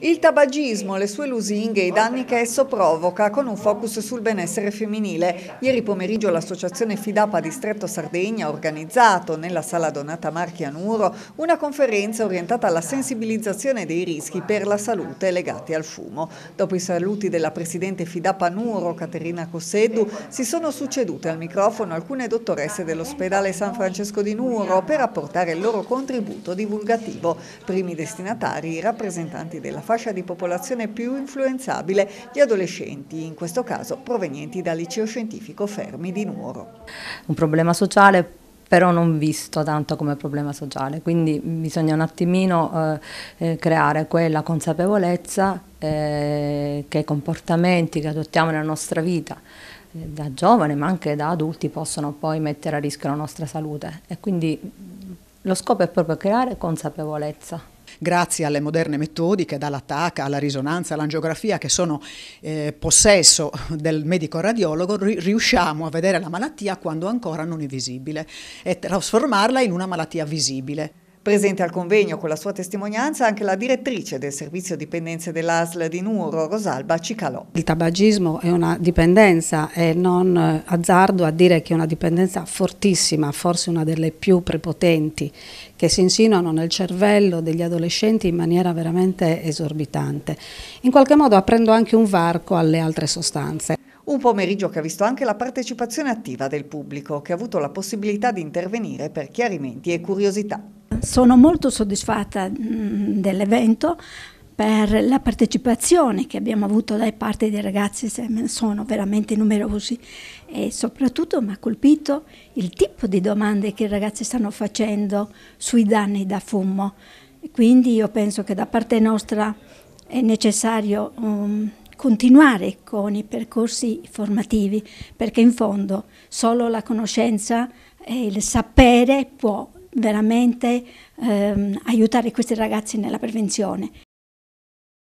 Il tabagismo, le sue lusinghe e i danni che esso provoca con un focus sul benessere femminile. Ieri pomeriggio l'associazione Fidapa Distretto Sardegna ha organizzato nella sala Donata Marchi a Nuro una conferenza orientata alla sensibilizzazione dei rischi per la salute legati al fumo. Dopo i saluti della presidente Fidapa Nuro, Caterina Cosseddu, si sono succedute al microfono alcune dottoresse dell'ospedale San Francesco di Nuro per apportare il loro contributo divulgativo. Primi destinatari i rappresentanti della fascia di popolazione più influenzabile, gli adolescenti, in questo caso provenienti dal liceo scientifico Fermi di Nuoro. Un problema sociale però non visto tanto come problema sociale, quindi bisogna un attimino eh, eh, creare quella consapevolezza eh, che i comportamenti che adottiamo nella nostra vita eh, da giovane ma anche da adulti possono poi mettere a rischio la nostra salute e quindi lo scopo è proprio creare consapevolezza. Grazie alle moderne metodiche, dall'attacca alla risonanza, all'angiografia, che sono eh, possesso del medico radiologo, ri riusciamo a vedere la malattia quando ancora non è visibile e trasformarla in una malattia visibile. Presente al convegno con la sua testimonianza anche la direttrice del servizio dipendenze dell'ASL di Nuoro, Rosalba Cicalò. Il tabagismo è una dipendenza e non eh, azzardo a dire che è una dipendenza fortissima, forse una delle più prepotenti, che si insinuano nel cervello degli adolescenti in maniera veramente esorbitante. In qualche modo aprendo anche un varco alle altre sostanze. Un pomeriggio che ha visto anche la partecipazione attiva del pubblico, che ha avuto la possibilità di intervenire per chiarimenti e curiosità. Sono molto soddisfatta mm, dell'evento per la partecipazione che abbiamo avuto da parte dei ragazzi, sono veramente numerosi e soprattutto mi ha colpito il tipo di domande che i ragazzi stanno facendo sui danni da fumo. Quindi io penso che da parte nostra è necessario um, continuare con i percorsi formativi perché in fondo solo la conoscenza e il sapere può veramente ehm, aiutare questi ragazzi nella prevenzione.